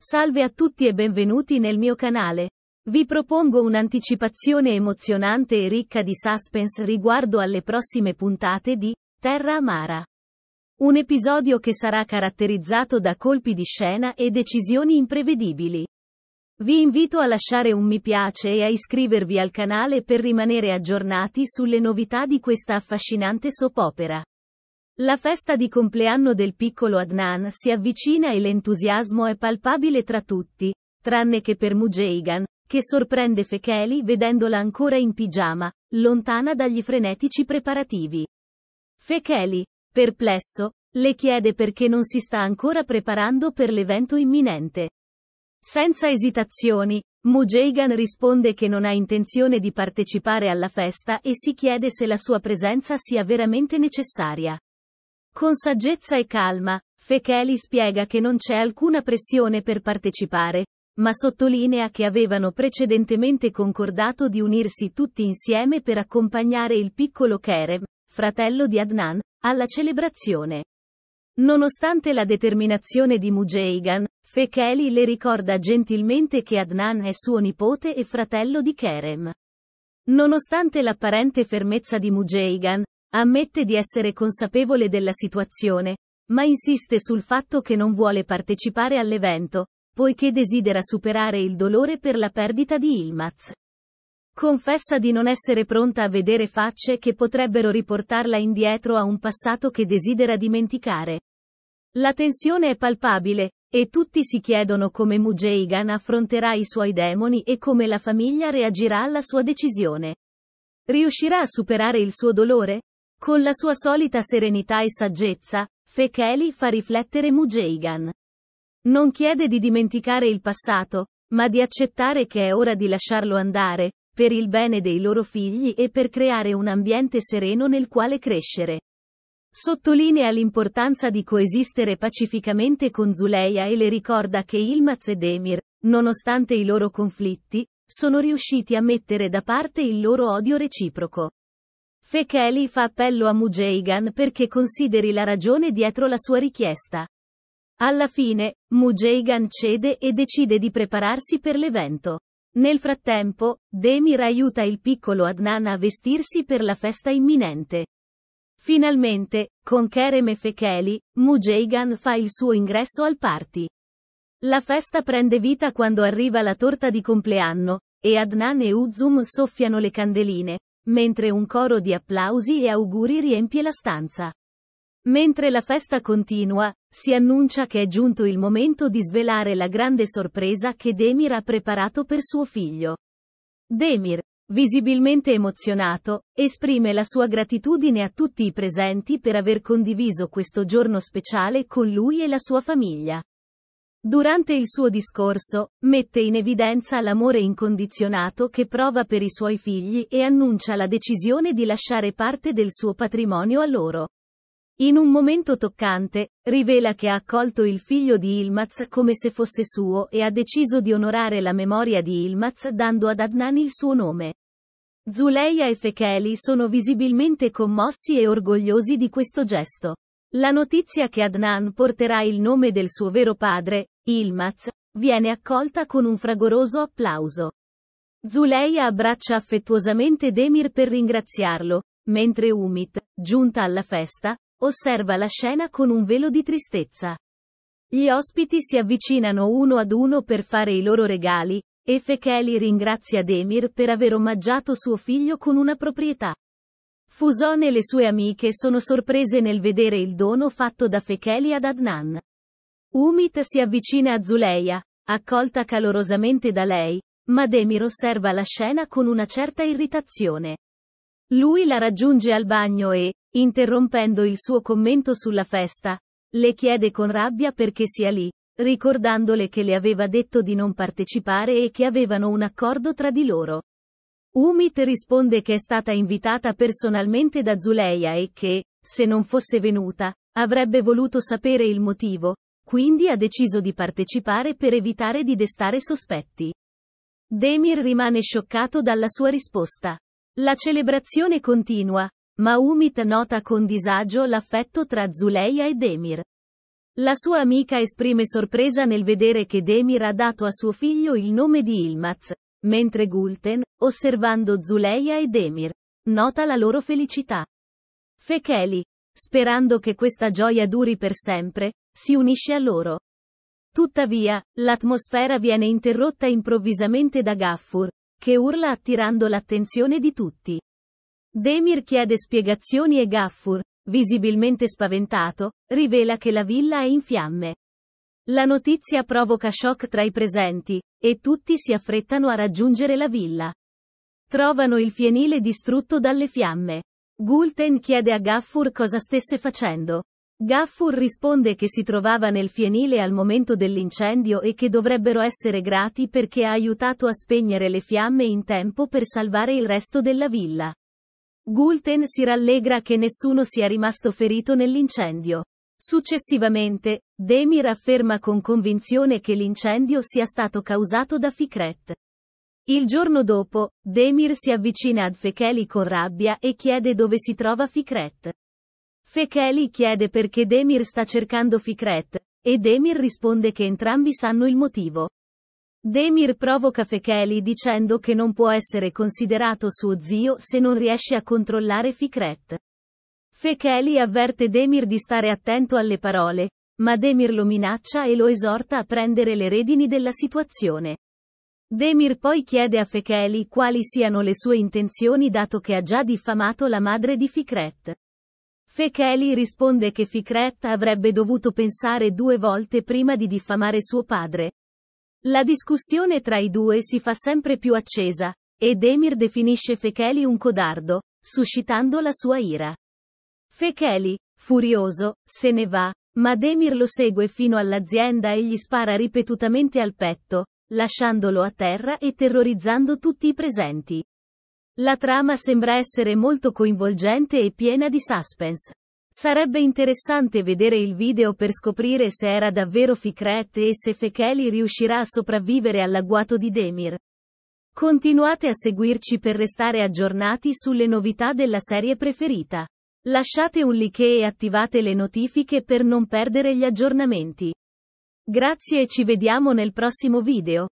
Salve a tutti e benvenuti nel mio canale. Vi propongo un'anticipazione emozionante e ricca di suspense riguardo alle prossime puntate di Terra Amara. Un episodio che sarà caratterizzato da colpi di scena e decisioni imprevedibili. Vi invito a lasciare un mi piace e a iscrivervi al canale per rimanere aggiornati sulle novità di questa affascinante opera. La festa di compleanno del piccolo Adnan si avvicina e l'entusiasmo è palpabile tra tutti, tranne che per Mujeigan, che sorprende Fekeli vedendola ancora in pigiama, lontana dagli frenetici preparativi. Fekeli, perplesso, le chiede perché non si sta ancora preparando per l'evento imminente. Senza esitazioni, Mujeigan risponde che non ha intenzione di partecipare alla festa e si chiede se la sua presenza sia veramente necessaria. Con saggezza e calma, Fecheli spiega che non c'è alcuna pressione per partecipare, ma sottolinea che avevano precedentemente concordato di unirsi tutti insieme per accompagnare il piccolo Kerem, fratello di Adnan, alla celebrazione. Nonostante la determinazione di Mujeigan, Fecheli le ricorda gentilmente che Adnan è suo nipote e fratello di Kerem. Nonostante l'apparente fermezza di Mujeigan, Ammette di essere consapevole della situazione, ma insiste sul fatto che non vuole partecipare all'evento, poiché desidera superare il dolore per la perdita di Ilmaz. Confessa di non essere pronta a vedere facce che potrebbero riportarla indietro a un passato che desidera dimenticare. La tensione è palpabile, e tutti si chiedono come Mujeigan affronterà i suoi demoni e come la famiglia reagirà alla sua decisione. Riuscirà a superare il suo dolore? Con la sua solita serenità e saggezza, Fekeli fa riflettere Mujeigan. Non chiede di dimenticare il passato, ma di accettare che è ora di lasciarlo andare, per il bene dei loro figli e per creare un ambiente sereno nel quale crescere. Sottolinea l'importanza di coesistere pacificamente con Zuleia e le ricorda che Ilmaz ed Emir, nonostante i loro conflitti, sono riusciti a mettere da parte il loro odio reciproco. Fekeli fa appello a Mujeigan perché consideri la ragione dietro la sua richiesta. Alla fine, Mujeigan cede e decide di prepararsi per l'evento. Nel frattempo, Demir aiuta il piccolo Adnan a vestirsi per la festa imminente. Finalmente, con Kerem e Fekeli, Mujeigan fa il suo ingresso al party. La festa prende vita quando arriva la torta di compleanno, e Adnan e Uzum soffiano le candeline, mentre un coro di applausi e auguri riempie la stanza. Mentre la festa continua, si annuncia che è giunto il momento di svelare la grande sorpresa che Demir ha preparato per suo figlio. Demir, visibilmente emozionato, esprime la sua gratitudine a tutti i presenti per aver condiviso questo giorno speciale con lui e la sua famiglia. Durante il suo discorso, mette in evidenza l'amore incondizionato che prova per i suoi figli e annuncia la decisione di lasciare parte del suo patrimonio a loro. In un momento toccante, rivela che ha accolto il figlio di Ilmaz come se fosse suo e ha deciso di onorare la memoria di Ilmaz dando ad Adnan il suo nome. Zuleia e Fekeli sono visibilmente commossi e orgogliosi di questo gesto. La notizia che Adnan porterà il nome del suo vero padre, Ilmaz, viene accolta con un fragoroso applauso. Zuleia abbraccia affettuosamente Demir per ringraziarlo, mentre Umit, giunta alla festa, osserva la scena con un velo di tristezza. Gli ospiti si avvicinano uno ad uno per fare i loro regali, e Fekeli ringrazia Demir per aver omaggiato suo figlio con una proprietà. Fuson e le sue amiche sono sorprese nel vedere il dono fatto da Fekeli ad Adnan. Umit si avvicina a Zuleia, accolta calorosamente da lei, ma Demir osserva la scena con una certa irritazione. Lui la raggiunge al bagno e, interrompendo il suo commento sulla festa, le chiede con rabbia perché sia lì, ricordandole che le aveva detto di non partecipare e che avevano un accordo tra di loro. Umit risponde che è stata invitata personalmente da Zuleia e che, se non fosse venuta, avrebbe voluto sapere il motivo, quindi ha deciso di partecipare per evitare di destare sospetti. Demir rimane scioccato dalla sua risposta. La celebrazione continua, ma Umit nota con disagio l'affetto tra Zuleia e Demir. La sua amica esprime sorpresa nel vedere che Demir ha dato a suo figlio il nome di Ilmaz, Mentre Gulten, osservando Zuleia e Demir, nota la loro felicità. Fecheli, sperando che questa gioia duri per sempre, si unisce a loro. Tuttavia, l'atmosfera viene interrotta improvvisamente da Gaffur, che urla attirando l'attenzione di tutti. Demir chiede spiegazioni e Gaffur, visibilmente spaventato, rivela che la villa è in fiamme. La notizia provoca shock tra i presenti, e tutti si affrettano a raggiungere la villa. Trovano il fienile distrutto dalle fiamme. Gulten chiede a Gaffur cosa stesse facendo. Gaffur risponde che si trovava nel fienile al momento dell'incendio e che dovrebbero essere grati perché ha aiutato a spegnere le fiamme in tempo per salvare il resto della villa. Gulten si rallegra che nessuno sia rimasto ferito nell'incendio. Successivamente, Demir afferma con convinzione che l'incendio sia stato causato da Fikret. Il giorno dopo, Demir si avvicina ad Fekeli con rabbia e chiede dove si trova Fikret. Fekeli chiede perché Demir sta cercando Fikret, e Demir risponde che entrambi sanno il motivo. Demir provoca Fekeli dicendo che non può essere considerato suo zio se non riesce a controllare Fikret. Fekeli avverte Demir di stare attento alle parole, ma Demir lo minaccia e lo esorta a prendere le redini della situazione. Demir poi chiede a Fekeli quali siano le sue intenzioni dato che ha già diffamato la madre di Fikret. Fekeli risponde che Fikret avrebbe dovuto pensare due volte prima di diffamare suo padre. La discussione tra i due si fa sempre più accesa, e Demir definisce Fekeli un codardo, suscitando la sua ira. Fekeli, furioso, se ne va, ma Demir lo segue fino all'azienda e gli spara ripetutamente al petto, lasciandolo a terra e terrorizzando tutti i presenti. La trama sembra essere molto coinvolgente e piena di suspense. Sarebbe interessante vedere il video per scoprire se era davvero Fikret e se Fekeli riuscirà a sopravvivere all'agguato di Demir. Continuate a seguirci per restare aggiornati sulle novità della serie preferita. Lasciate un like e attivate le notifiche per non perdere gli aggiornamenti. Grazie e ci vediamo nel prossimo video.